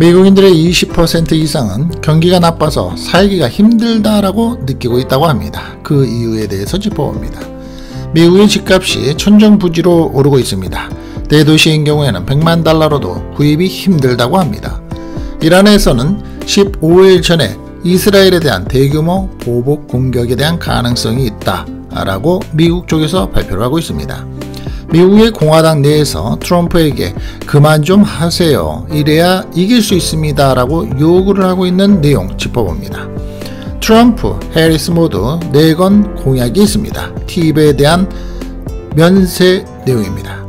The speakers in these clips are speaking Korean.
미국인들의 20% 이상은 경기가 나빠서 살기가 힘들다라고 느끼고 있다고 합니다. 그 이유에 대해서 짚어봅니다. 미국의 집값이 천정부지로 오르고 있습니다. 대도시인 경우에는 100만 달러로도 구입이 힘들다고 합니다. 이란에서는 15일 전에 이스라엘에 대한 대규모 보복 공격에 대한 가능성이 있다라고 미국 쪽에서 발표를 하고 있습니다. 미국의 공화당 내에서 트럼프에게 그만 좀 하세요. 이래야 이길 수 있습니다. 라고 요구를 하고 있는 내용 짚어봅니다. 트럼프, 해리스 모두 내건 공약이 있습니다. TV에 대한 면세 내용입니다.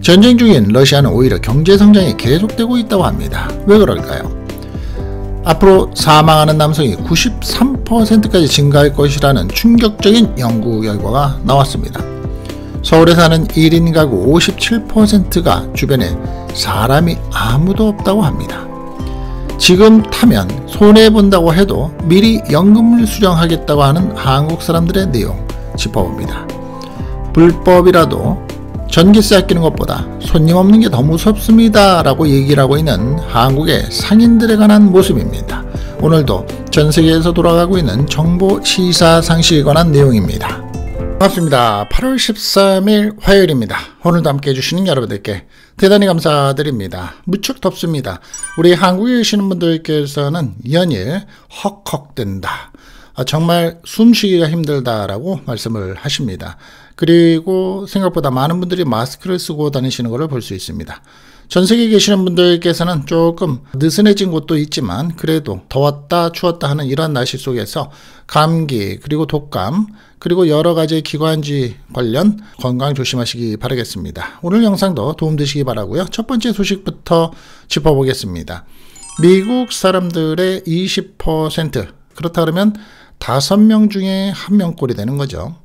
전쟁 중인 러시아는 오히려 경제 성장이 계속되고 있다고 합니다. 왜 그럴까요? 앞으로 사망하는 남성이 93%까지 증가할 것이라는 충격적인 연구 결과가 나왔습니다. 서울에 사는 1인 가구 57%가 주변에 사람이 아무도 없다고 합니다. 지금 타면 손해본다고 해도 미리 연금을 수령하겠다고 하는 한국 사람들의 내용 짚어봅니다. 불법이라도 전기세 아끼는 것보다 손님 없는 게 더 무섭습니다 라고 얘기를 하고 있는 한국의 상인들에 관한 모습입니다. 오늘도 전 세계에서 돌아가고 있는 정보 시사 상식에 관한 내용입니다. 반갑습니다. 8월 13일 화요일입니다. 오늘도 함께 해주시는 여러분들께 대단히 감사드립니다. 무척 덥습니다. 우리 한국에 계시는 분들께서는 연일 헉헉된다. 아, 정말 숨쉬기가 힘들다라고 말씀을 하십니다. 그리고 생각보다 많은 분들이 마스크를 쓰고 다니시는 것을 볼 수 있습니다. 전 세계에 계시는 분들께서는 조금 느슨해진 곳도 있지만 그래도 더웠다 추웠다 하는 이런 날씨 속에서 감기 그리고 독감 그리고 여러 가지 기관지 관련 건강 조심하시기 바라겠습니다. 오늘 영상도 도움되시기 바라고요. 첫 번째 소식부터 짚어보겠습니다. 미국 사람들의 20% 그렇다 그러면 5명 중에 1명꼴이 되는 거죠.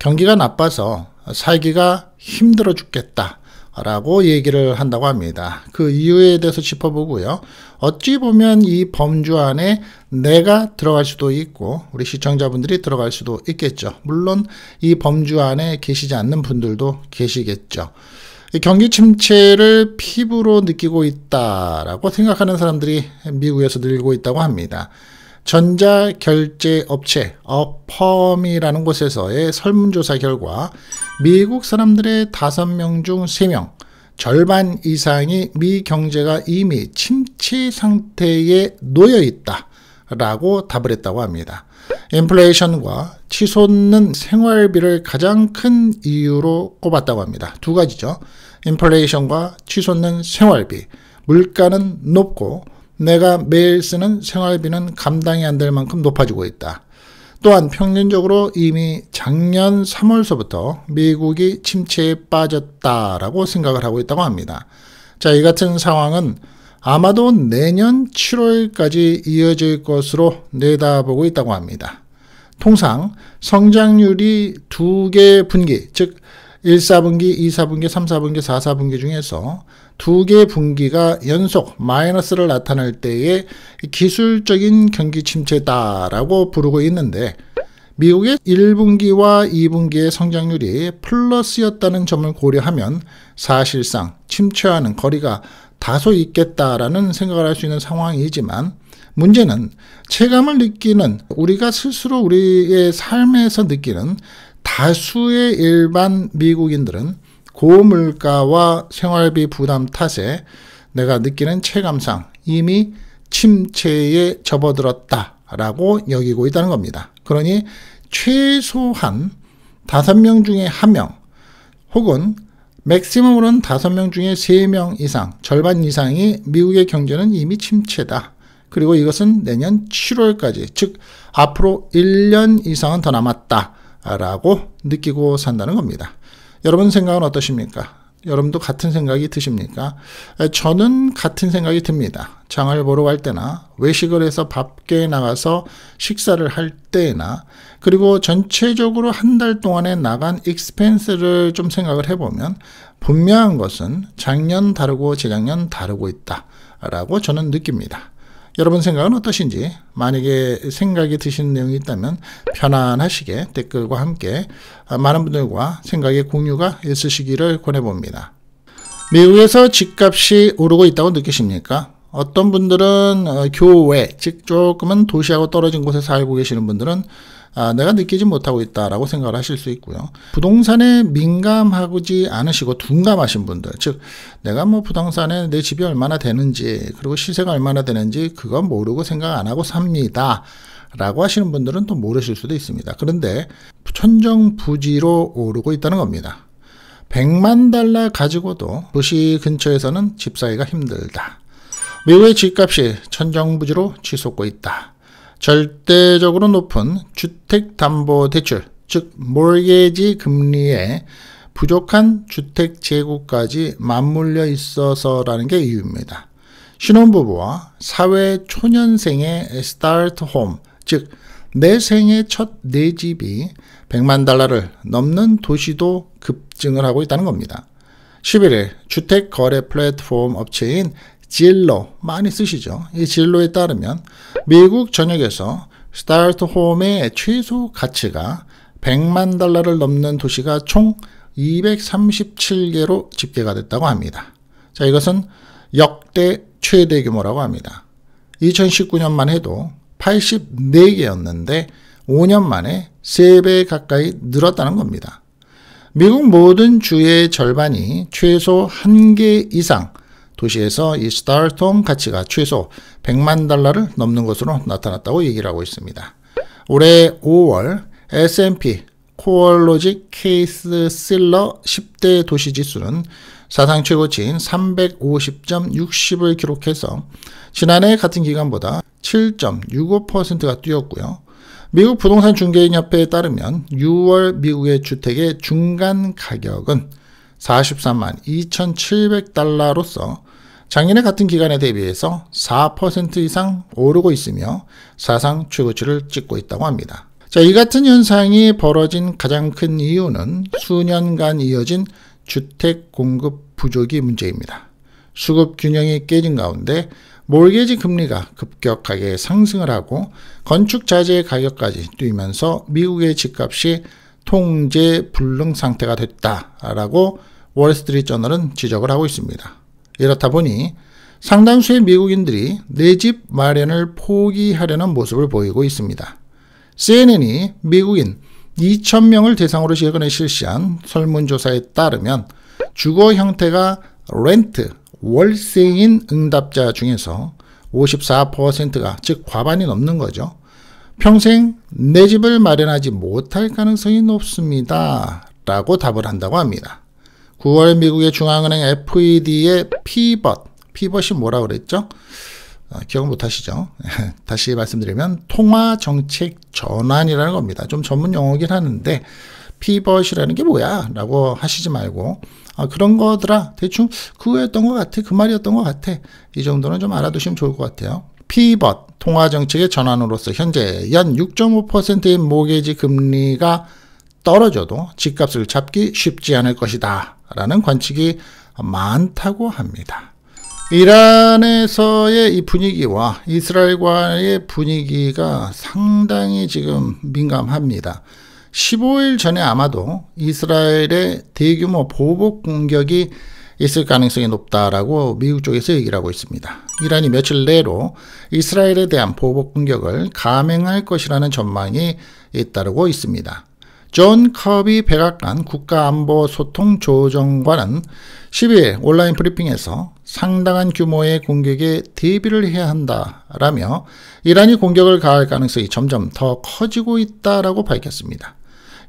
경기가 나빠서 살기가 힘들어 죽겠다. 라고 얘기를 한다고 합니다. 그 이유에 대해서 짚어보고요. 어찌 보면 이 범주 안에 내가 들어갈 수도 있고 우리 시청자분들이 들어갈 수도 있겠죠. 물론 이 범주 안에 계시지 않는 분들도 계시겠죠. 경기 침체를 피부로 느끼고 있다라고 생각하는 사람들이 미국에서 늘고 있다고 합니다. 전자결제업체 어펌이라는 곳에서의 설문조사 결과 미국 사람들의 5명중3명 절반 이상이 미 경제가 이미 침체 상태에 놓여 있다. 라고 답을 했다고 합니다. 인플레이션과 치솟는 생활비를 가장 큰 이유로 꼽았다고 합니다. 두 가지죠. 인플레이션과 치솟는 생활비. 물가는 높고 내가 매일 쓰는 생활비는 감당이 안 될 만큼 높아지고 있다. 또한 평균적으로 이미 작년 3월서부터 미국이 침체에 빠졌다라고 생각을 하고 있다고 합니다. 자, 이 같은 상황은 아마도 내년 7월까지 이어질 것으로 내다보고 있다고 합니다. 통상 성장률이 두 개 분기, 즉 1, 4분기, 2, 4분기, 3, 4분기, 4, 4분기 중에서 두개의 분기가 연속 마이너스를 나타낼 때의 기술적인 경기 침체다라고 부르고 있는데 미국의 1분기와 2분기의 성장률이 플러스였다는 점을 고려하면 사실상 침체하는 거리가 다소 있겠다라는 생각을 할 수 있는 상황이지만 문제는 체감을 느끼는 우리가 스스로 우리의 삶에서 느끼는 다수의 일반 미국인들은 고물가와 생활비 부담 탓에 내가 느끼는 체감상 이미 침체에 접어들었다라고 여기고 있다는 겁니다. 그러니 최소한 다섯 명 중에 한 명 혹은 맥시멈으로는 다섯 명 중에 세 명 이상, 절반 이상이 미국의 경제는 이미 침체다. 그리고 이것은 내년 7월까지, 즉 앞으로 1년 이상은 더 남았다. 라고 느끼고 산다는 겁니다. 여러분 생각은 어떠십니까? 여러분도 같은 생각이 드십니까? 저는 같은 생각이 듭니다. 장을 보러 갈 때나 외식을 해서 밖에 나가서 식사를 할 때나 그리고 전체적으로 한 달 동안에 나간 익스펜스를 좀 생각을 해보면 분명한 것은 작년 다르고 재작년 다르고 있다라고 저는 느낍니다. 여러분 생각은 어떠신지 만약에 생각이 드시는 내용이 있다면 편안하시게 댓글과 함께 아, 많은 분들과 생각의 공유가 있으시기를 권해봅니다. 미국에서 집값이 오르고 있다고 느끼십니까? 어떤 분들은 어, 교외, 즉 조금은 도시하고 떨어진 곳에 살고 계시는 분들은 아, 내가 느끼지 못하고 있다라고 생각을 하실 수 있고요. 부동산에 민감하지 않으시고 둔감하신 분들, 즉 내가 뭐 부동산에 내 집이 얼마나 되는지 그리고 시세가 얼마나 되는지 그건 모르고 생각 안 하고 삽니다. 라고 하시는 분들은 또 모르실 수도 있습니다. 그런데 천정부지로 오르고 있다는 겁니다. 100만 달러 가지고도 도시 근처에서는 집 사기가 힘들다. 미국의 집값이 천정부지로 치솟고 있다. 절대적으로 높은 주택담보대출, 즉몰개지 금리에 부족한 주택 재고까지 맞물려 있어서라는 게 이유입니다. 신혼부부와 사회 초년생의 스타트 홈, 즉 내 생애 첫내 집이 100만 달러를 넘는 도시도 급증을 하고 있다는 겁니다. 11일 주택 거래 플랫폼 업체인 진로 많이 쓰시죠. 이 진로에 따르면 미국 전역에서 스타트홈의 최소 가치가 100만 달러를 넘는 도시가 총 237개로 집계가 됐다고 합니다. 자, 이것은 역대 최대 규모라고 합니다. 2019년만 해도 84개였는데 5년 만에 3배 가까이 늘었다는 겁니다. 미국 모든 주의 절반이 최소 1개 이상 도시에서 이 스타일톰 가치가 최소 100만 달러를 넘는 것으로 나타났다고 얘기를 하고 있습니다. 올해 5월 S&P 코얼로직 케이스 실러 10대 도시 지수는 사상 최고치인 350.60을 기록해서 지난해 같은 기간보다 7.65%가 뛰었고요. 미국 부동산 중개인 협회에 따르면 6월 미국의 주택의 중간 가격은 43만 2,700달러로서 작년에 같은 기간에 대비해서 4% 이상 오르고 있으며 사상 최고치를 찍고 있다고 합니다. 자, 이 같은 현상이 벌어진 가장 큰 이유는 수년간 이어진 주택 공급 부족이 문제입니다. 수급 균형이 깨진 가운데 몰개지 금리가 급격하게 상승을 하고 건축 자재 가격까지 뛰면서 미국의 집값이 통제 불능 상태가 됐다라고 월스트리트저널은 지적을 하고 있습니다. 이렇다 보니 상당수의 미국인들이 내집 마련을 포기하려는 모습을 보이고 있습니다. CNN이 미국인 2,000명을 대상으로 최근에 실시한 설문조사에 따르면 주거 형태가 렌트, 월세인 응답자 중에서 54%가 즉 과반이 넘는 거죠. 평생 내 집을 마련하지 못할 가능성이 높습니다. 라고 답을 한다고 합니다. 9월 미국의 중앙은행 FED의 피벗, 피벗이 뭐라 그랬죠? 어, 기억 못하시죠? 다시 말씀드리면 통화정책 전환이라는 겁니다. 좀 전문 용어긴 하는데 피벗이라는 게 뭐야? 라고 하시지 말고 아, 그런 거더라. 대충 그거였던 것 같아. 그 말이었던 것 같아. 이 정도는 좀 알아두시면 좋을 것 같아요. 피벗. 통화 정책의 전환으로서 현재 연6 5의 모기지 금리가 떨어져도 집값을 잡기 쉽지 않을 것이다. 라는 관측이 많다고 합니다. 이란에서의 이 분위기와 이스라엘과의 분위기가 상당히 지금 민감합니다. 15일 전에 아마도 이스라엘의 대규모 보복 공격이 있을 가능성이 높다라고 미국 쪽에서 얘기를 하고 있습니다. 이란이 며칠 내로 이스라엘에 대한 보복 공격을 감행할 것이라는 전망이 잇따르고 있습니다. 존 커비 백악관 국가안보소통조정관은 12일 온라인 브리핑에서 상당한 규모의 공격에 대비를 해야 한다라며 이란이 공격을 가할 가능성이 점점 더 커지고 있다라고 밝혔습니다.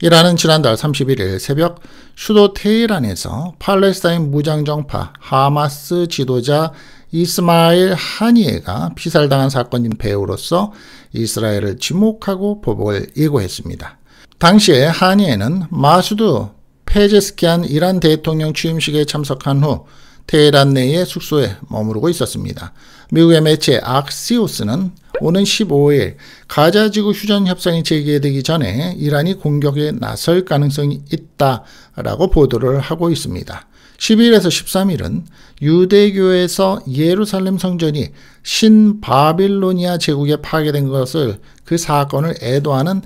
이란은 지난달 31일 새벽 수도 테헤란에서 팔레스타인 무장정파 하마스 지도자 이스마일 하니에가 피살당한 사건인 배우로서 이스라엘을 지목하고 보복을 예고했습니다. 당시에 하니에는 마수드 페제스키안 이란 대통령 취임식에 참석한 후 테헤란 내의 숙소에 머무르고 있었습니다. 미국의 매체 악시오스는 오는 15일 가자지구 휴전 협상이 재개되기 전에 이란이 공격에 나설 가능성이 있다라고 보도를 하고 있습니다. 12일에서 13일은 유대교에서 예루살렘 성전이 신바빌로니아 제국에 파괴된 것을 그 사건을 애도하는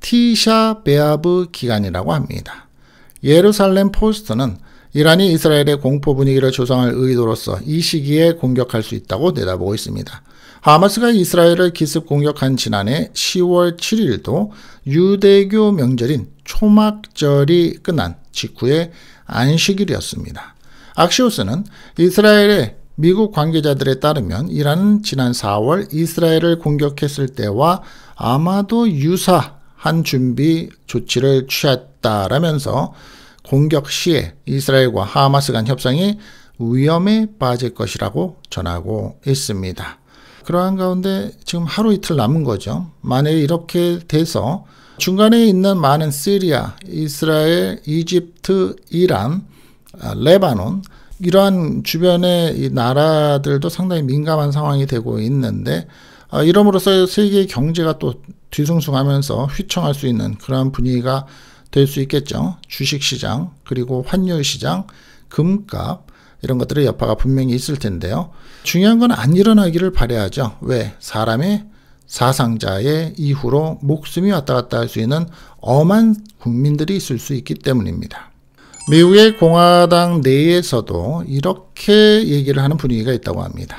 티샤 베아브 기간이라고 합니다. 예루살렘 포스트는 이란이 이스라엘의 공포 분위기를 조성할 의도로서 이 시기에 공격할 수 있다고 내다보고 있습니다. 하마스가 이스라엘을 기습 공격한 지난해 10월 7일도 유대교 명절인 초막절이 끝난 직후의 안식일이었습니다. 악시오스는 이스라엘의 미국 관계자들에 따르면 이란은 지난 4월 이스라엘을 공격했을 때와 아마도 유사한 준비 조치를 취했다라면서 공격 시에 이스라엘과 하마스 간 협상이 위험에 빠질 것이라고 전하고 있습니다. 그러한 가운데 지금 하루 이틀 남은 거죠. 만일 이렇게 돼서 중간에 있는 많은 시리아, 이스라엘, 이집트, 이란, 아, 레바논 이러한 주변의 이 나라들도 상당히 민감한 상황이 되고 있는데 아, 이러므로써 세계 경제가 또 뒤숭숭하면서 휘청할 수 있는 그러한 분위기가 될수 있겠죠. 주식시장 그리고 환율시장 금값 이런 것들의 여파가 분명히 있을 텐데요. 중요한 건 안 일어나기를 바래야죠. 왜? 사람의 사상자의 이후로 목숨이 왔다 갔다 할 수 있는 엄한 국민들이 있을 수 있기 때문입니다. 미국의 공화당 내에서도 이렇게 얘기를 하는 분위기가 있다고 합니다.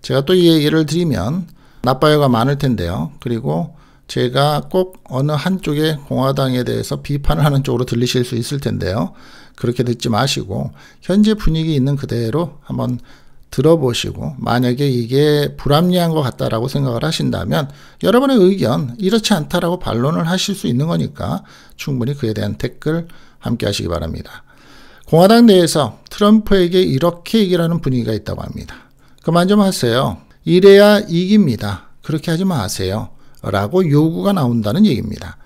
제가 또 이 얘기를 드리면 나빠요가 많을 텐데요. 그리고 제가 꼭 어느 한쪽의 공화당에 대해서 비판을 하는 쪽으로 들리실 수 있을 텐데요. 그렇게 듣지 마시고 현재 분위기 있는 그대로 한번 들어보시고 만약에 이게 불합리한 것 같다라고 생각을 하신다면 여러분의 의견 이렇지 않다라고 반론을 하실 수 있는 거니까 충분히 그에 대한 댓글 함께 하시기 바랍니다. 공화당 내에서 트럼프에게 이렇게 얘기하는 분위기가 있다고 합니다. 그만 좀 하세요. 이래야 이깁니다. 그렇게 하지 마세요. 라고 요구가 나온다는 얘기입니다.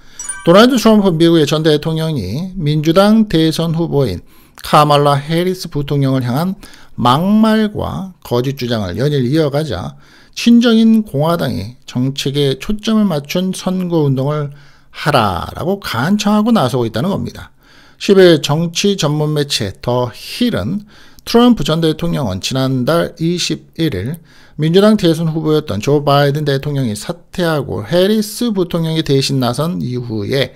도널드 트럼프 미국의 전 대통령이 민주당 대선 후보인 카말라 해리스 부통령을 향한 막말과 거짓 주장을 연일 이어가자 친정인 공화당이 정책에 초점을 맞춘 선거운동을 하라라고 간청하고 나서고 있다는 겁니다. 10일 정치 전문 매체 더 힐은 트럼프 전 대통령은 지난달 21일 민주당 대선 후보였던 조 바이든 대통령이 사퇴하고 해리스 부통령이 대신 나선 이후에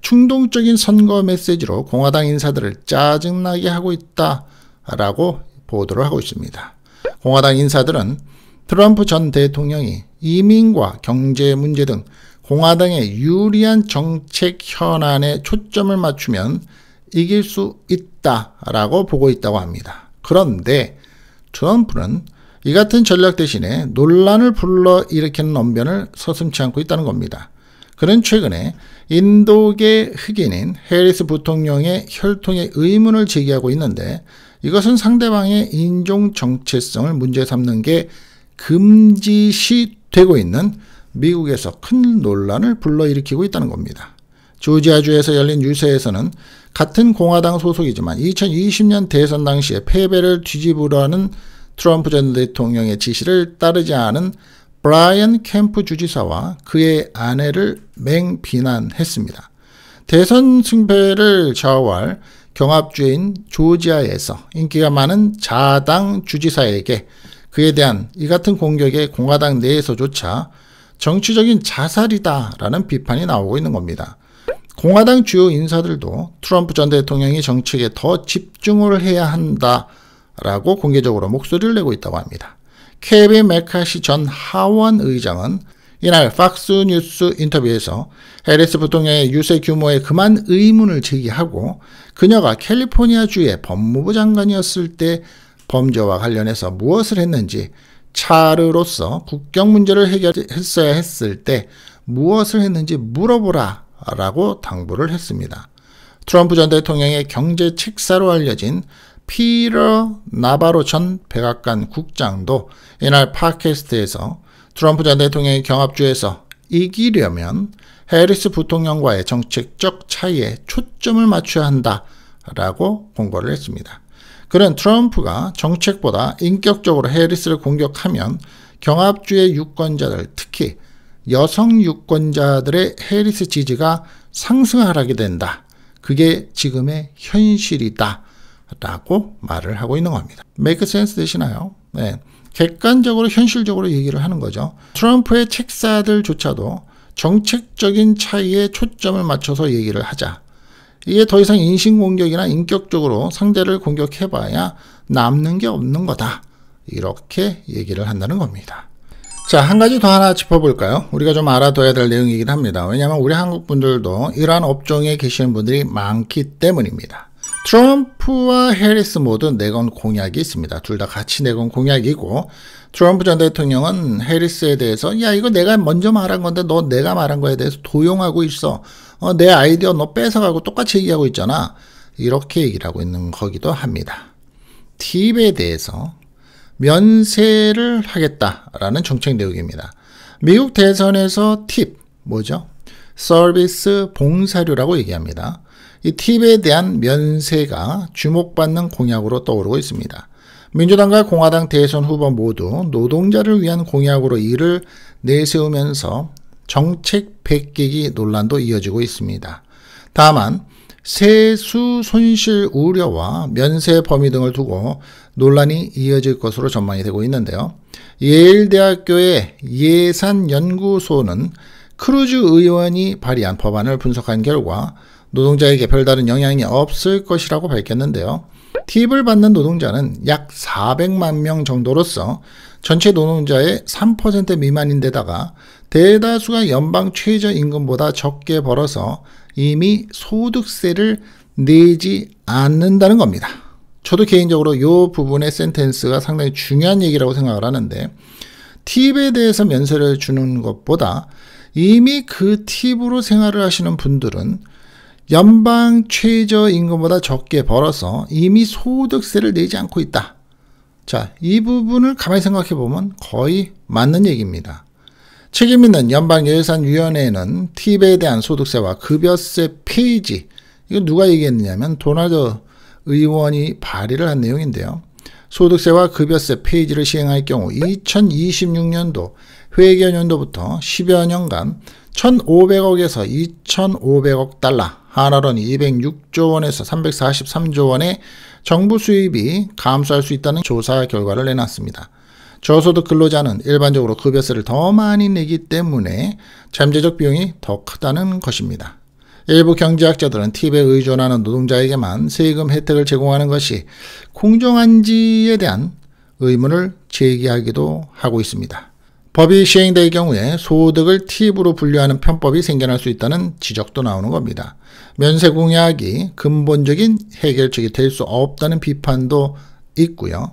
충동적인 선거 메시지로 공화당 인사들을 짜증나게 하고 있다라고 보도를 하고 있습니다. 공화당 인사들은 트럼프 전 대통령이 이민과 경제 문제 등 공화당의 유리한 정책 현안에 초점을 맞추면 이길 수 있다라고 보고 있다고 합니다. 그런데 트럼프는 이 같은 전략 대신에 논란을 불러일으키는 언변을 서슴치 않고 있다는 겁니다. 그는 최근에 인도계 흑인인 해리스 부통령의 혈통의 의문을 제기하고 있는데 이것은 상대방의 인종 정체성을 문제 삼는 게 금지시 되고 있는 미국에서 큰 논란을 불러일으키고 있다는 겁니다. 조지아주에서 열린 유세에서는 같은 공화당 소속이지만 2020년 대선 당시에 패배를 뒤집으라는 트럼프 전 대통령의 지시를 따르지 않은 브라이언 캠프 주지사와 그의 아내를 맹비난했습니다. 대선 승패를 좌우할 경합주인 조지아에서 인기가 많은 자당 주지사에게 그에 대한 이 같은 공격에 공화당 내에서조차 정치적인 자살이다라는 비판이 나오고 있는 겁니다. 공화당 주요 인사들도 트럼프 전 대통령이 정책에 더 집중을 해야 한다 라고 공개적으로 목소리를 내고 있다고 합니다. 케빈 메카시 전 하원 의장은 이날 팍스 뉴스 인터뷰에서 해리스 부통령의 유세 규모에 그만 의문을 제기하고 그녀가 캘리포니아주의 법무부 장관이었을 때 범죄와 관련해서 무엇을 했는지 차르로서 국경 문제를 해결했어야 했을 때 무엇을 했는지 물어보라 라고 당부를 했습니다. 트럼프 전 대통령의 경제 책사로 알려진 피러 나바로 전 백악관 국장도 이날 팟캐스트에서 트럼프 전대통령이 경합주에서 이기려면 해리스 부통령과의 정책적 차이에 초점을 맞춰야 한다라고 공고를 했습니다. 그는 트럼프가 정책보다 인격적으로 해리스를 공격하면 경합주의 유권자들, 특히 여성 유권자들의 해리스 지지가 상승하게 된다. 그게 지금의 현실이다. 라고 말을 하고 있는 겁니다. make sense 되시나요? 네. 객관적으로 현실적으로 얘기를 하는 거죠. 트럼프의 책사들조차도 정책적인 차이에 초점을 맞춰서 얘기를 하자. 이게 더 이상 인신공격이나 인격적으로 상대를 공격해봐야 남는 게 없는 거다. 이렇게 얘기를 한다는 겁니다. 자, 한 가지 더 하나 짚어볼까요? 우리가 좀 알아둬야 될 내용이긴 합니다. 왜냐하면 우리 한국 분들도 이러한 업종에 계시는 분들이 많기 때문입니다. 트럼프와 해리스 모두 내건 공약이 있습니다. 둘 다 같이 내건 공약이고 트럼프 전 대통령은 해리스에 대해서 야 이거 내가 먼저 말한 건데 너 내가 말한 거에 대해서 도용하고 있어. 어, 내 아이디어 너 뺏어가고 똑같이 얘기하고 있잖아. 이렇게 얘기를 하고 있는 거기도 합니다. 팁에 대해서 면세를 하겠다라는 정책 내용입니다. 미국 대선에서 팁 뭐죠? 서비스 봉사료라고 얘기합니다. 이 팁에 대한 면세가 주목받는 공약으로 떠오르고 있습니다. 민주당과 공화당 대선 후보 모두 노동자를 위한 공약으로 이를 내세우면서 정책 베끼기 논란도 이어지고 있습니다. 다만 세수 손실 우려와 면세 범위 등을 두고 논란이 이어질 것으로 전망이 되고 있는데요. 예일대학교의 예산연구소는 크루즈 의원이 발의한 법안을 분석한 결과 노동자에게 별다른 영향이 없을 것이라고 밝혔는데요. 팁을 받는 노동자는 약 400만 명 정도로서 전체 노동자의 3% 미만인데다가 대다수가 연방 최저임금보다 적게 벌어서 이미 소득세를 내지 않는다는 겁니다. 저도 개인적으로 이 부분의 센텐스가 상당히 중요한 얘기라고 생각을 하는데 팁에 대해서 면세를 주는 것보다 이미 그 팁으로 생활을 하시는 분들은 연방 최저 임금보다 적게 벌어서 이미 소득세를 내지 않고 있다. 자, 이 부분을 가만히 생각해 보면 거의 맞는 얘기입니다. 책임 있는 연방예산위원회는 팁에 대한 소득세와 급여세 페이지 이거 누가 얘기했느냐면 도나드 의원이 발의를 한 내용인데요. 소득세와 급여세 페이지를 시행할 경우 2026년도 회계연도부터 10여 년간 1,500억에서 2,500억 달러 한화론 206조 원에서 343조 원의 정부 수입이 감소할 수 있다는 조사 결과를 내놨습니다. 저소득 근로자는 일반적으로 급여세를 더 많이 내기 때문에 잠재적 비용이 더 크다는 것입니다. 일부 경제학자들은 팁에 의존하는 노동자에게만 세금 혜택을 제공하는 것이 공정한지에 대한 의문을 제기하기도 하고 있습니다. 법이 시행될 경우에 소득을 팁으로 분류하는 편법이 생겨날 수 있다는 지적도 나오는 겁니다. 면세 공약이 근본적인 해결책이 될 수 없다는 비판도 있고요.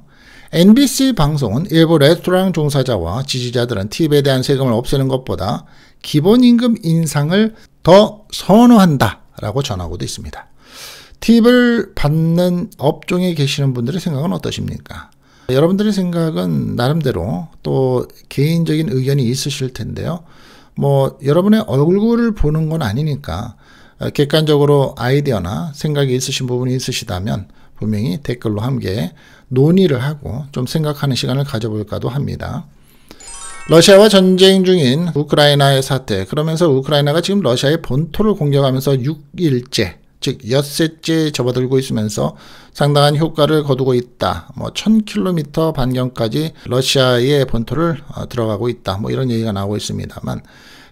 NBC 방송은 일부 레스토랑 종사자와 지지자들은 팁에 대한 세금을 없애는 것보다 기본임금 인상을 더 선호한다라고 전하고도 있습니다. 팁을 받는 업종에 계시는 분들의 생각은 어떠십니까? 여러분들의 생각은 나름대로 또 개인적인 의견이 있으실 텐데요. 뭐 여러분의 얼굴을 보는 건 아니니까 어, 객관적으로 아이디어나 생각이 있으신 부분이 있으시다면 분명히 댓글로 함께 논의를 하고 좀 생각하는 시간을 가져볼까도 합니다. 러시아와 전쟁 중인 우크라이나의 사태 그러면서 우크라이나가 지금 러시아의 본토를 공격하면서 6일째 즉 엿새째 접어들고 있으면서 상당한 효과를 거두고 있다. 뭐 1000km 반경까지 러시아의 본토를 어, 들어가고 있다. 뭐 이런 얘기가 나오고 있습니다만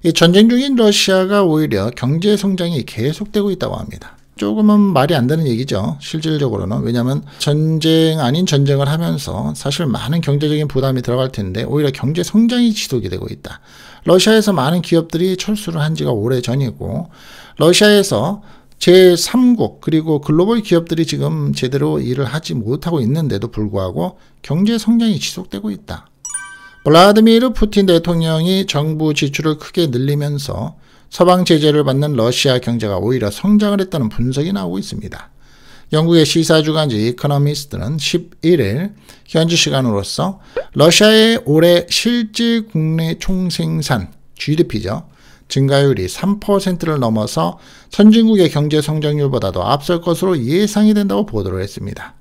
이 전쟁 중인 러시아가 오히려 경제 성장이 계속되고 있다고 합니다. 조금은 말이 안 되는 얘기죠. 실질적으로는. 왜냐하면 전쟁 아닌 전쟁을 하면서 사실 많은 경제적인 부담이 들어갈 텐데 오히려 경제 성장이 지속이 되고 있다. 러시아에서 많은 기업들이 철수를 한 지가 오래 전이고 러시아에서 제3국 그리고 글로벌 기업들이 지금 제대로 일을 하지 못하고 있는데도 불구하고 경제 성장이 지속되고 있다. 블라드미르 푸틴 대통령이 정부 지출을 크게 늘리면서 서방 제재를 받는 러시아 경제가 오히려 성장을 했다는 분석이 나오고 있습니다. 영국의 시사주간지 이코노미스트는 11일 현지 시간으로서 러시아의 올해 실질 국내 총생산 GDP죠. 증가율이 3%를 넘어서 선진국의 경제 성장률보다도 앞설 것으로 예상이 된다고 보도를 했습니다.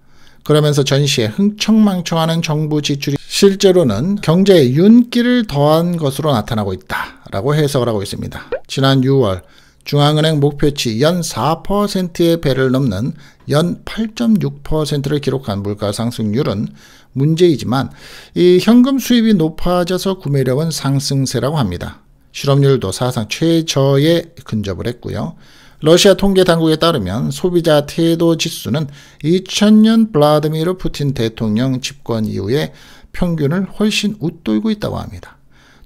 그러면서 전시에 흥청망청하는 정부 지출이 실제로는 경제에 윤기를 더한 것으로 나타나고 있다라고 해석을 하고 있습니다. 지난 6월 중앙은행 목표치 연 4%의 배를 넘는 연 8.6%를 기록한 물가 상승률은 문제이지만 이 현금 수입이 높아져서 구매력은 상승세라고 합니다. 실업률도 사상 최저에 근접을 했고요. 러시아 통계 당국에 따르면 소비자 태도 지수는 2000년 블라디미르 푸틴 대통령 집권 이후에 평균을 훨씬 웃돌고 있다고 합니다.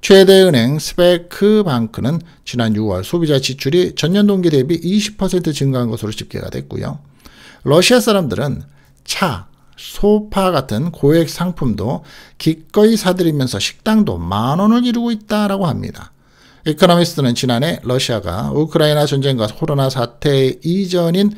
최대은행 스베크방크는 지난 6월 소비자 지출이 전년 동기 대비 20% 증가한 것으로 집계가 됐고요. 러시아 사람들은 차, 소파 같은 고액 상품도 기꺼이 사들이면서 식당도 만 원을 이루고 있다고 합니다. 에코노미스트는 지난해 러시아가 우크라이나 전쟁과 코로나 사태 이전인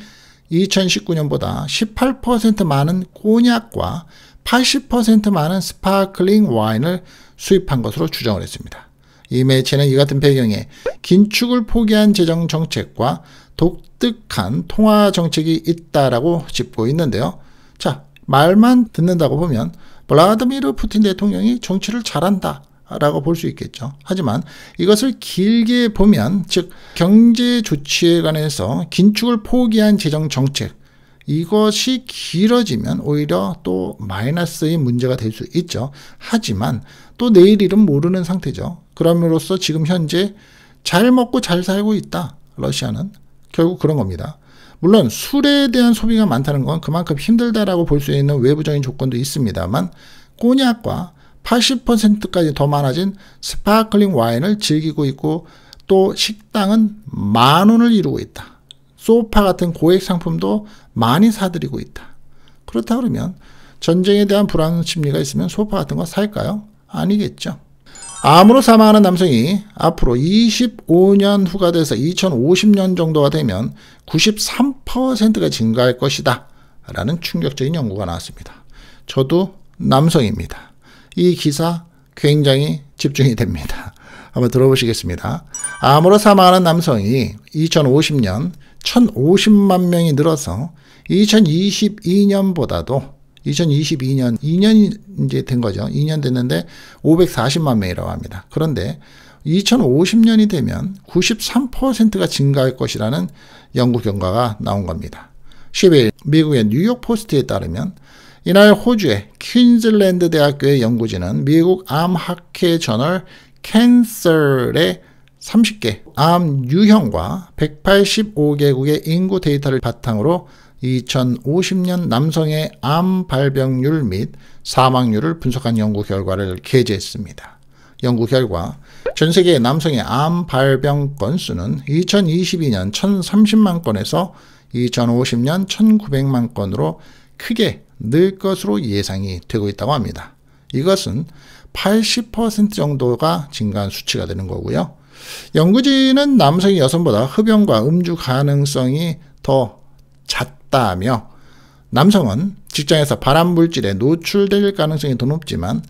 2019년보다 18% 많은 꼬냑과 8 0많은 스파클링 와인을 수입한 것으로 추정을 했습니다. 이 매체는 이 같은 배경에 긴축을 포기한 재정 정책과 독특한 통화 정책이 있다라고 짚고 있는데요. 자, 말만 듣는다고 보면 블라드미르 푸틴 대통령이 정치를 잘한다. 라고 볼 수 있겠죠. 하지만 이것을 길게 보면 즉 경제 조치에 관해서 긴축을 포기한 재정 정책 이것이 길어지면 오히려 또 마이너스의 문제가 될 수 있죠. 하지만 또 내일일은 모르는 상태죠. 그럼으로써 지금 현재 잘 먹고 잘 살고 있다. 러시아는 결국 그런 겁니다. 물론 술에 대한 소비가 많다는 건 그만큼 힘들다라고 볼 수 있는 외부적인 조건도 있습니다만 꼬냑과 80%까지 더 많아진 스파클링 와인을 즐기고 있고 또 식당은 만 원을 이루고 있다. 소파 같은 고액 상품도 많이 사들이고 있다. 그렇다 그러면 전쟁에 대한 불안 심리가 있으면 소파 같은 거 살까요? 아니겠죠. 암으로 사망하는 남성이 앞으로 25년 후가 돼서 2050년 정도가 되면 93%가 증가할 것이다. 라는 충격적인 연구가 나왔습니다. 저도 남성입니다. 이 기사 굉장히 집중이 됩니다. 한번 들어보시겠습니다. 암으로 사망하는 남성이 2050년 1,050만 명이 늘어서 2022년보다도 2022년 2년이 제된 거죠. 2년 됐는데 540만 명이라고 합니다. 그런데 2050년이 되면 93%가 증가할 것이라는 연구 결과가 나온 겁니다. 10일 미국의 뉴욕 포스트에 따르면 이날 호주의 퀸즐랜드 대학교의 연구진은 미국 암학회 저널 캔슬의 30개 암 유형과 185개국의 인구 데이터를 바탕으로 2050년 남성의 암 발병률 및 사망률을 분석한 연구 결과를 게재했습니다. 연구 결과 전 세계 남성의 암 발병 건수는 2022년 1030만 건에서 2050년 1900만 건으로 크게 늘 것으로 예상이 되고 있다고 합니다. 이것은 80% 정도가 증가한 수치가 되는 거고요. 연구진은 남성이 여성보다 흡연과 음주 가능성이 더 잦다며 남성은 직장에서 발암 물질에 노출될 가능성이 더 높지만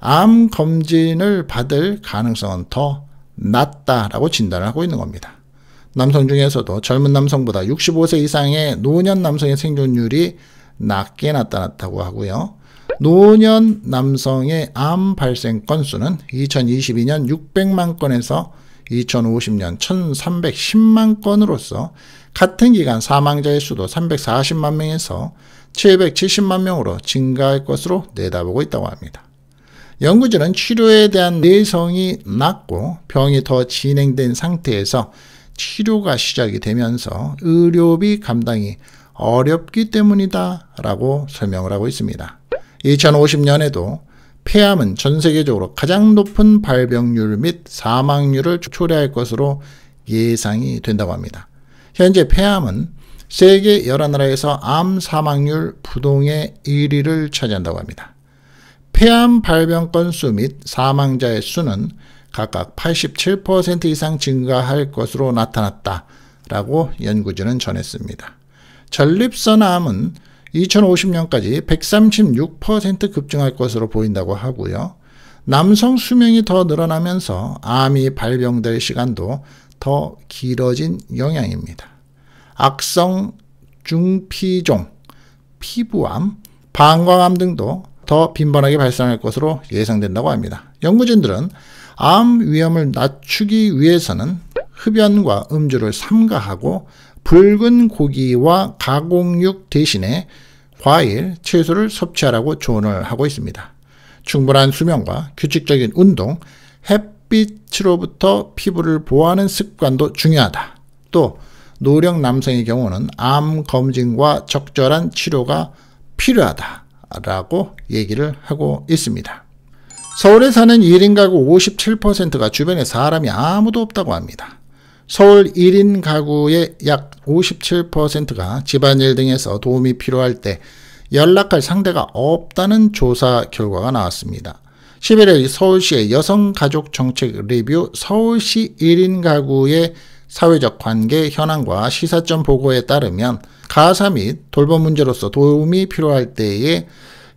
암 검진을 받을 가능성은 더 낮다라고 진단을 하고 있는 겁니다. 남성 중에서도 젊은 남성보다 65세 이상의 노년 남성의 생존율이 낮게 나타났다고 하고요. 노년 남성의 암 발생 건수는 2022년 600만 건에서 2050년 1310만 건으로서 같은 기간 사망자의 수도 340만 명에서 770만 명으로 증가할 것으로 내다보고 있다고 합니다. 연구진은 치료에 대한 내성이 낮고 병이 더 진행된 상태에서 치료가 시작이 되면서 의료비 감당이 어렵기 때문이다 라고 설명을 하고 있습니다. 2050년에도 폐암은 전 세계적으로 가장 높은 발병률 및 사망률을 초래할 것으로 예상이 된다고 합니다. 현재 폐암은 세계 11나라에서 암 사망률 부동의 1위를 차지한다고 합니다. 폐암 발병 건수 및 사망자의 수는 각각 87% 이상 증가할 것으로 나타났다라고 연구진은 전했습니다. 전립선암은 2050년까지 136% 급증할 것으로 보인다고 하고요. 남성 수명이 더 늘어나면서 암이 발병될 시간도 더 길어진 영향입니다. 악성 중피종, 피부암, 방광암 등도 더 빈번하게 발생할 것으로 예상된다고 합니다. 연구진들은 암 위험을 낮추기 위해서는 흡연과 음주를 삼가하고 붉은 고기와 가공육 대신에 과일, 채소를 섭취하라고 조언을 하고 있습니다. 충분한 수면과 규칙적인 운동, 햇빛으로부터 피부를 보호하는 습관도 중요하다. 또 노령 남성의 경우는 암 검진과 적절한 치료가 필요하다. 라고 얘기를 하고 있습니다. 서울에 사는 1인 가구 57%가 주변에 사람이 아무도 없다고 합니다. 서울 1인 가구의 약 57%가 집안일 등에서 도움이 필요할 때 연락할 상대가 없다는 조사 결과가 나왔습니다. 11일 서울시의 여성가족정책 리뷰 서울시 1인 가구의 사회적 관계 현황과 시사점 보고에 따르면 가사 및 돌봄 문제로서 도움이 필요할 때에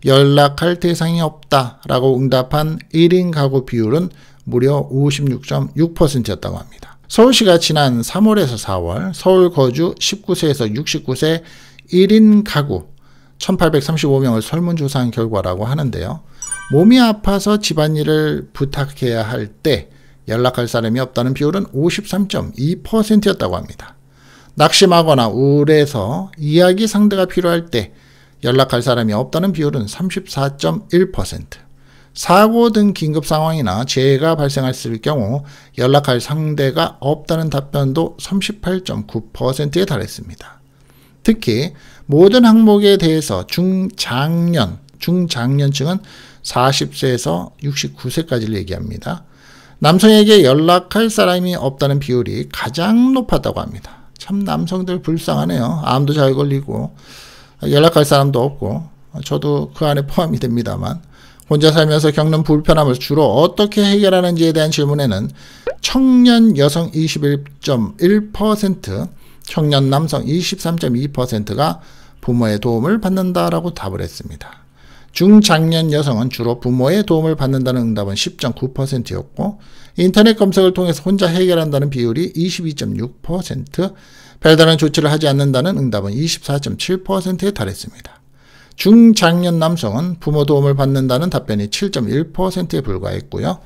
연락할 대상이 없다라고 응답한 1인 가구 비율은 무려 56.6%였다고 합니다. 서울시가 지난 3월에서 4월 서울 거주 19세에서 69세 1인 가구 1835명을 설문조사한 결과라고 하는데요. 몸이 아파서 집안일을 부탁해야 할 때 연락할 사람이 없다는 비율은 53.2%였다고 합니다. 낙심하거나 우울해서 이야기 상대가 필요할 때 연락할 사람이 없다는 비율은 34.1%. 사고 등 긴급 상황이나 재해가 발생했을 경우 연락할 상대가 없다는 답변도 38.9%에 달했습니다. 특히 모든 항목에 대해서 중장년, 중장년층은 40세에서 69세까지를 얘기합니다. 남성에게 연락할 사람이 없다는 비율이 가장 높았다고 합니다. 참 남성들 불쌍하네요. 암도 잘 걸리고 연락할 사람도 없고 저도 그 안에 포함이 됩니다만 혼자 살면서 겪는 불편함을 주로 어떻게 해결하는지에 대한 질문에는 청년 여성 21.1%, 청년 남성 23.2%가 부모의 도움을 받는다라고 답을 했습니다. 중장년 여성은 주로 부모의 도움을 받는다는 응답은 10.9%였고 인터넷 검색을 통해서 혼자 해결한다는 비율이 22.6%, 별다른 조치를 하지 않는다는 응답은 24.7%에 달했습니다. 중장년 남성은 부모 도움을 받는다는 답변이 7.1%에 불과했고요.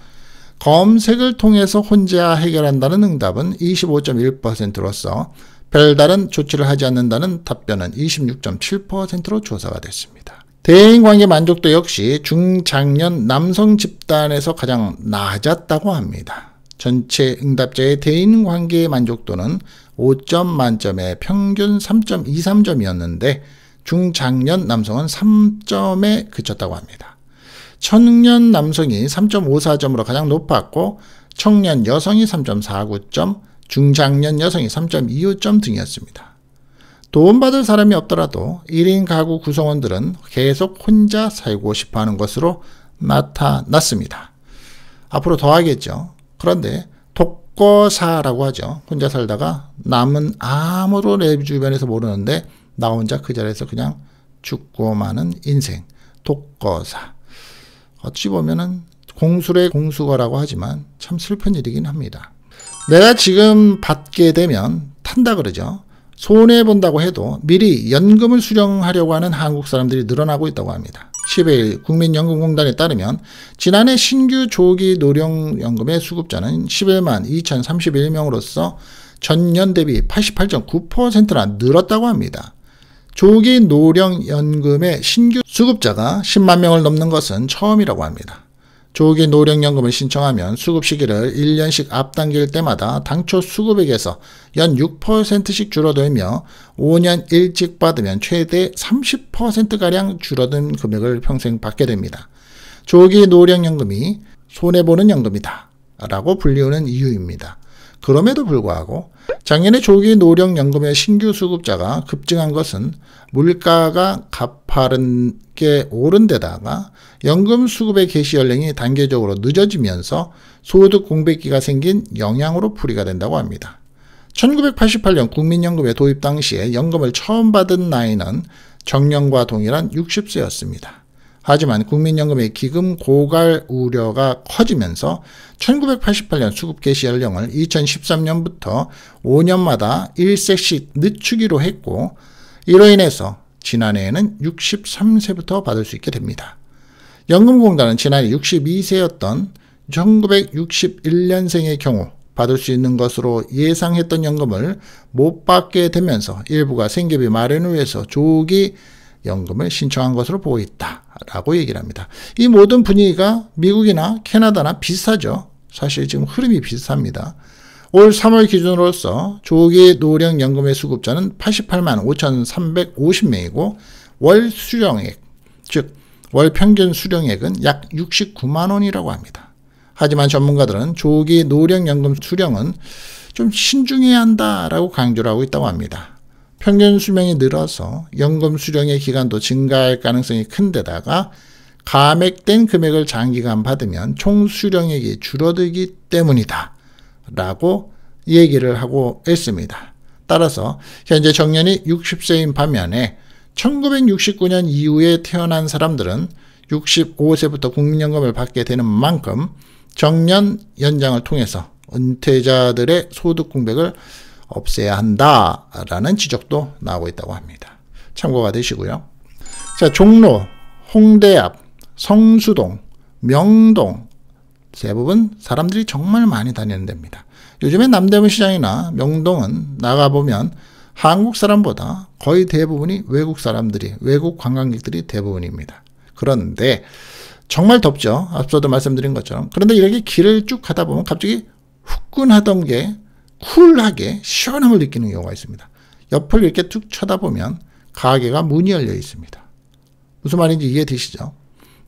검색을 통해서 혼자 해결한다는 응답은 25.1%로서 별다른 조치를 하지 않는다는 답변은 26.7%로 조사가 됐습니다. 대인관계 만족도 역시 중장년 남성 집단에서 가장 낮았다고 합니다. 전체 응답자의 대인관계 만족도는 5점 만점에 평균 3.23점이었는데 중장년 남성은 3점에 그쳤다고 합니다. 청년 남성이 3.54점으로 가장 높았고 청년 여성이 3.49점, 중장년 여성이 3.25점 등이었습니다. 도움받을 사람이 없더라도 1인 가구 구성원들은 계속 혼자 살고 싶어 하는 것으로 나타났습니다. 앞으로 더 하겠죠. 그런데 독거사라고 하죠. 혼자 살다가 남은 아무도 내 주변에서 모르는데 나 혼자 그 자리에서 그냥 죽고 마는 인생, 독거사. 어찌 보면은 공수의 공수거라고 하지만 참 슬픈 일이긴 합니다. 내가 지금 받게 되면 탄다 그러죠. 손해본다고 해도 미리 연금을 수령하려고 하는 한국 사람들이 늘어나고 있다고 합니다. 11일 국민연금공단에 따르면 지난해 신규 조기 노령연금의 수급자는 11만 2,031명으로서 전년 대비 88.9%나 늘었다고 합니다. 조기 노령연금의 신규 수급자가 10만 명을 넘는 것은 처음이라고 합니다. 조기 노령연금을 신청하면 수급 시기를 1년씩 앞당길 때마다 당초 수급액에서 연 6%씩 줄어들며 5년 일찍 받으면 최대 30%가량 줄어든 금액을 평생 받게 됩니다. 조기 노령연금이 손해보는 연금이다 라고 불리우는 이유입니다. 그럼에도 불구하고 작년에 조기 노령연금의 신규 수급자가 급증한 것은 물가가 가파르게 오른 데다가 연금 수급의 개시 연령이 단계적으로 늦어지면서 소득 공백기가 생긴 영향으로 풀이가 된다고 합니다. 1988년 국민연금의 도입 당시에 연금을 처음 받은 나이는 정년과 동일한 60세였습니다. 하지만 국민연금의 기금 고갈 우려가 커지면서 1988년 수급 개시 연령을 2013년부터 5년마다 1세씩 늦추기로 했고 이로 인해서 지난해에는 63세부터 받을 수 있게 됩니다. 연금공단은 지난해 62세였던 1961년생의 경우 받을 수 있는 것으로 예상했던 연금을 못 받게 되면서 일부가 생계비 마련을 위해서 조기 연금을 신청한 것으로 보고 있다라고 얘기를 합니다. 이 모든 분위기가 미국이나 캐나다나 비슷하죠. 사실 지금 흐름이 비슷합니다. 올 3월 기준으로서 조기 노령연금의 수급자는 88만 5,350명이고 월 수령액, 즉 월 평균 수령액은 약 69만 원이라고 합니다. 하지만 전문가들은 조기 노령연금 수령은 좀 신중해야 한다라고 강조를 하고 있다고 합니다. 평균 수명이 늘어서 연금 수령의 기간도 증가할 가능성이 큰 데다가 감액된 금액을 장기간 받으면 총 수령액이 줄어들기 때문이다. 라고 얘기를 하고 있습니다. 따라서 현재 정년이 60세인 반면에 1969년 이후에 태어난 사람들은 65세부터 국민연금을 받게 되는 만큼 정년 연장을 통해서 은퇴자들의 소득 공백을 없애야 한다라는 지적도 나오고 있다고 합니다. 참고가 되시고요. 자, 종로, 홍대 앞, 성수동, 명동 대부분 사람들이 정말 많이 다니는 데입니다. 요즘에 남대문 시장이나 명동은 나가보면 한국 사람보다 거의 대부분이 외국 사람들이, 외국 관광객들이 대부분입니다. 그런데 정말 덥죠. 앞서도 말씀드린 것처럼. 그런데 이렇게 길을 쭉 가다 보면 갑자기 후끈하던 게 쿨하게 시원함을 느끼는 경우가 있습니다. 옆을 이렇게 툭 쳐다보면 가게가 문이 열려 있습니다. 무슨 말인지 이해되시죠?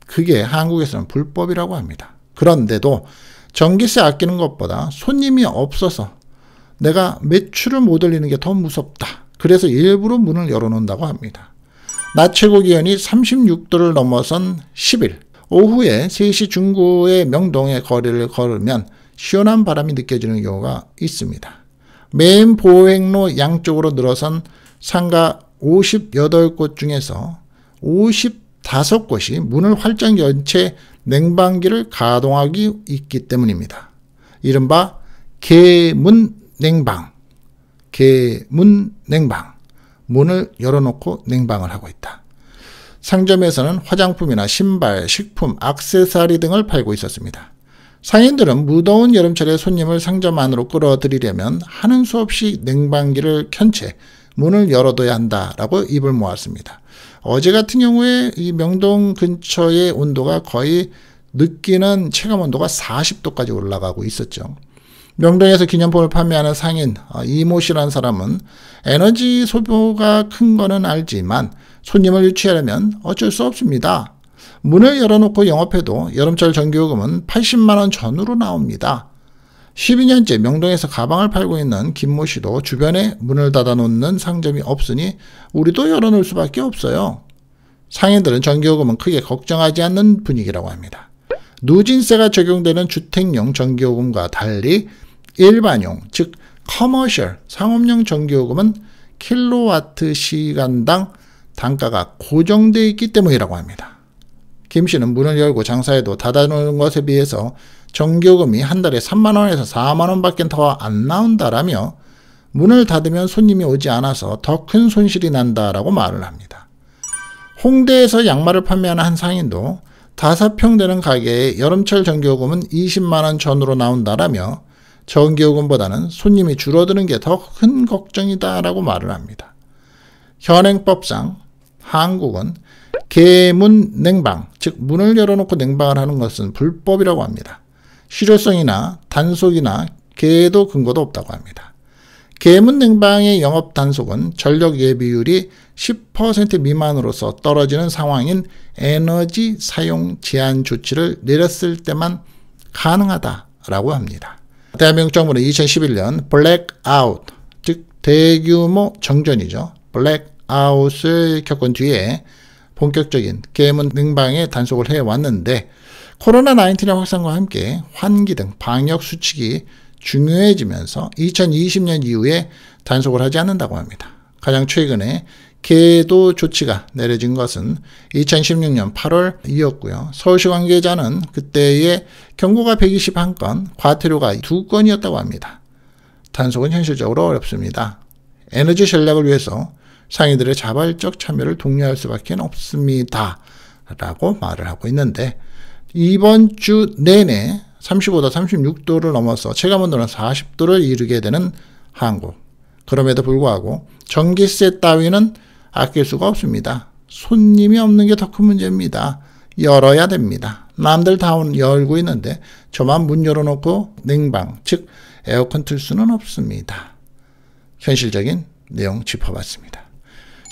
그게 한국에서는 불법이라고 합니다. 그런데도 전기세 아끼는 것보다 손님이 없어서 내가 매출을 못 올리는 게 더 무섭다. 그래서 일부러 문을 열어놓는다고 합니다. 낮 최고 기온이 36도를 넘어선 10일 오후에 3시 중구의 명동의 거리를 걸으면 시원한 바람이 느껴지는 경우가 있습니다. 맨 보행로 양쪽으로 늘어선 상가 58곳 중에서 55곳이 문을 활짝 연 채 냉방기를 가동하기 있기 때문입니다. 이른바 개문 냉방, 개문 냉방, 문을 열어놓고 냉방을 하고 있다. 상점에서는 화장품이나 신발, 식품, 악세사리 등을 팔고 있었습니다. 상인들은 무더운 여름철에 손님을 상점 안으로 끌어들이려면 하는 수 없이 냉방기를 켠 채 문을 열어둬야 한다라고 입을 모았습니다. 어제 같은 경우에 이 명동 근처의 온도가 거의 느끼는 체감 온도가 40도까지 올라가고 있었죠. 명동에서 기념품을 판매하는 상인 어, 이모 씨라는 사람은 에너지 소모가 큰 거는 알지만 손님을 유치하려면 어쩔 수 없습니다. 문을 열어놓고 영업해도 여름철 정기요금은 80만원 전후로 나옵니다. 12년째 명동에서 가방을 팔고 있는 김모 씨도 주변에 문을 닫아놓는 상점이 없으니 우리도 열어놓을 수밖에 없어요. 상인들은 전기요금은 크게 걱정하지 않는 분위기라고 합니다. 누진세가 적용되는 주택용 전기요금과 달리 일반용, 즉 커머셜, 상업용 전기요금은 킬로와트 시간당 단가가 고정되어 있기 때문이라고 합니다. 김 씨는 문을 열고 장사해도 닫아놓은 것에 비해서 정교금이 한 달에 3만원에서 4만원밖에 더 안 나온다라며 문을 닫으면 손님이 오지 않아서 더 큰 손실이 난다라고 말을 합니다. 홍대에서 양말을 판매하는 한 상인도 5평 되는 가게에 여름철 정교금은 20만원 전으로 나온다라며 정기요금보다는 손님이 줄어드는 게 더 큰 걱정이다라고 말을 합니다. 현행법상 한국은 개문 냉방, 즉 문을 열어놓고 냉방을 하는 것은 불법이라고 합니다. 실효성이나 단속이나 계도 근거도 없다고 합니다. 개문 냉방의 영업 단속은 전력 예비율이 10% 미만으로서 떨어지는 상황인 에너지 사용 제한 조치를 내렸을 때만 가능하다라고 합니다. 대한민국 정부는 2011년 블랙아웃, 즉 대규모 정전이죠. 블랙아웃을 겪은 뒤에 본격적인 게임은 능방에 단속을 해왔는데 코로나19의 확산과 함께 환기 등 방역 수칙이 중요해지면서 2020년 이후에 단속을 하지 않는다고 합니다. 가장 최근에 계도 조치가 내려진 것은 2016년 8월이었고요. 서울시 관계자는 그때의 경고가 121건, 과태료가 2건이었다고 합니다. 단속은 현실적으로 어렵습니다. 에너지 전략을 위해서 상인들의 자발적 참여를 독려할 수밖에 없습니다. 라고 말을 하고 있는데 이번 주 내내 35도 36도를 넘어서 체감온도는 40도를 이르게 되는 한국. 그럼에도 불구하고 전기세 따위는 아낄 수가 없습니다. 손님이 없는 게 더 큰 문제입니다. 열어야 됩니다. 남들 다 열고 있는데 저만 문 열어놓고 냉방, 즉 에어컨 틀 수는 없습니다. 현실적인 내용 짚어봤습니다.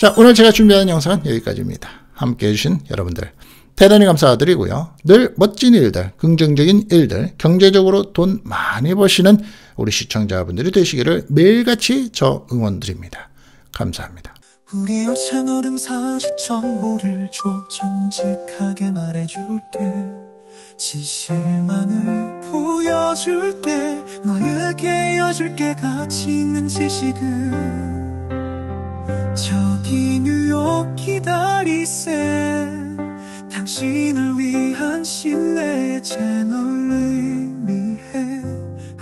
자, 오늘 제가 준비한 영상은 여기까지입니다. 함께 해주신 여러분들 대단히 감사드리고요. 늘 멋진 일들, 긍정적인 일들, 경제적으로 돈 많이 버시는 우리 시청자분들이 되시기를 매일같이 저 응원드립니다. 감사합니다. 우리 여찬 얼음 사실 정보를 줘 정직하게 말해줄 때 진실만을 보여줄 때 너에게 여줄 게 가치 있는 지식을 저기 뉴욕 기다리세 당신을 위한 실내 채널을 위해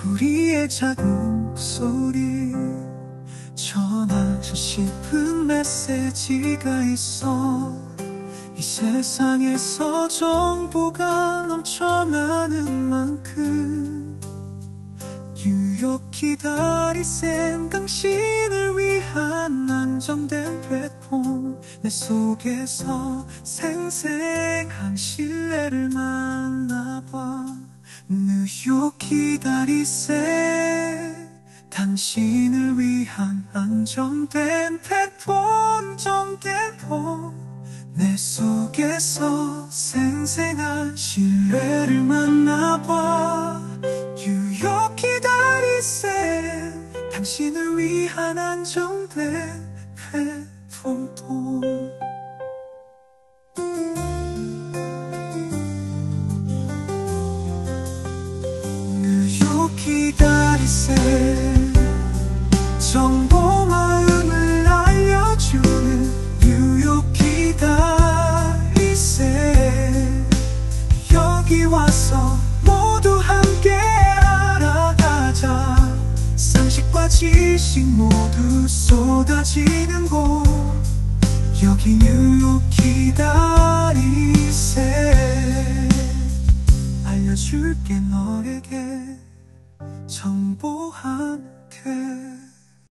우리의 작은 소리 전하고 싶은 메시지가 있어 이 세상에서 정보가 넘쳐나는 만큼 유력히 다리 센 당신을 위한 안정된 플랫폼 내 속에서 생생한 신뢰를 만나봐 뉴욕 기다리세 당신을 위한 안정된 플랫폼 정대포 내 속에서 생생한 신뢰를 만나봐 뉴욕 기글 당신을 위한 안정된 플복폼 뉴욕 기다리세 정 지식 모두 쏟아지는 곳 여기 뉴욕 기다리세 알려줄게 너에게 정보 한테